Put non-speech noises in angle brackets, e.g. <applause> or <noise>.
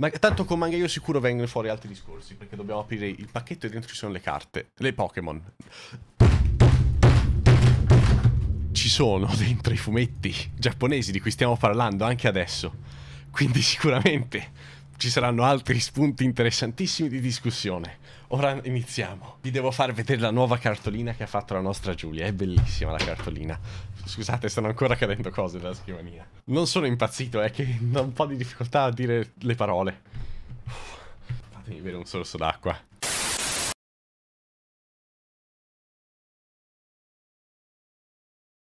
Ma tanto con manga io sicuro vengono fuori altri discorsi, perché dobbiamo aprire il pacchetto e dentro ci sono le carte, le Pokémon. Ci sono <laughs> dentro i fumetti giapponesi di cui stiamo parlando anche adesso, quindi sicuramente ci saranno altri spunti interessantissimi di discussione. Ora iniziamo. Vi devo far vedere la nuova cartolina che ha fatto la nostra Giulia. È bellissima la cartolina. Scusate, stanno ancora cadendo cose dalla scrivania. Non sono impazzito, è che ho un po' di difficoltà a dire le parole. Fatemi bere un sorso d'acqua.